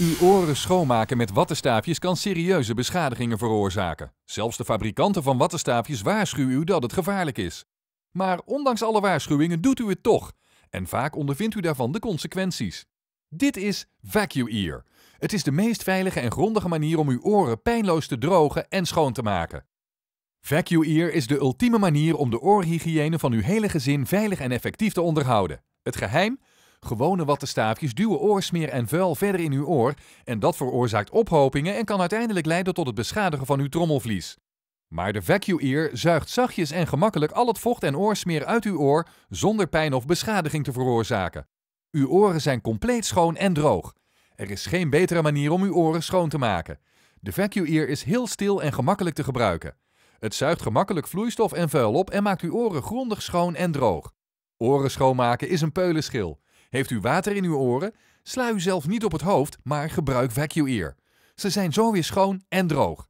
Uw oren schoonmaken met wattenstaafjes kan serieuze beschadigingen veroorzaken. Zelfs de fabrikanten van wattenstaafjes waarschuwen u dat het gevaarlijk is. Maar ondanks alle waarschuwingen doet u het toch. En vaak ondervindt u daarvan de consequenties. Dit is ear. Het is de meest veilige en grondige manier om uw oren pijnloos te drogen en schoon te maken. ear is de ultieme manier om de oorhygiëne van uw hele gezin veilig en effectief te onderhouden. Het geheim? Gewone wattenstaafjes duwen oorsmeer en vuil verder in uw oor en dat veroorzaakt ophopingen en kan uiteindelijk leiden tot het beschadigen van uw trommelvlies. Maar de VacuEar zuigt zachtjes en gemakkelijk al het vocht en oorsmeer uit uw oor zonder pijn of beschadiging te veroorzaken. Uw oren zijn compleet schoon en droog. Er is geen betere manier om uw oren schoon te maken. De ear is heel stil en gemakkelijk te gebruiken. Het zuigt gemakkelijk vloeistof en vuil op en maakt uw oren grondig schoon en droog. Oren schoonmaken is een peulenschil. Heeft u water in uw oren? Sla u zelf niet op het hoofd, maar gebruik VacuEar. Ze zijn zo weer schoon en droog.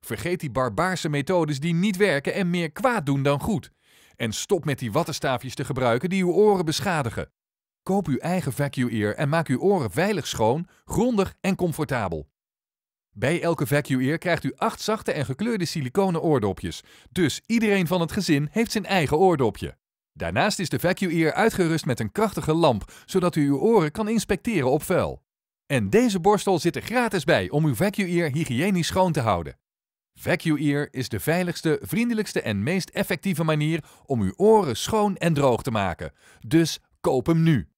Vergeet die barbaarse methodes die niet werken en meer kwaad doen dan goed. En stop met die wattenstaafjes te gebruiken die uw oren beschadigen. Koop uw eigen VacuEar en maak uw oren veilig schoon, grondig en comfortabel. Bij elke VacuEar krijgt u acht zachte en gekleurde siliconen oordopjes. Dus iedereen van het gezin heeft zijn eigen oordopje. Daarnaast is de VacuEar uitgerust met een krachtige lamp, zodat u uw oren kan inspecteren op vuil. En deze borstel zit er gratis bij om uw VacuEar hygiënisch schoon te houden. VacuEar is de veiligste, vriendelijkste en meest effectieve manier om uw oren schoon en droog te maken. Dus koop hem nu!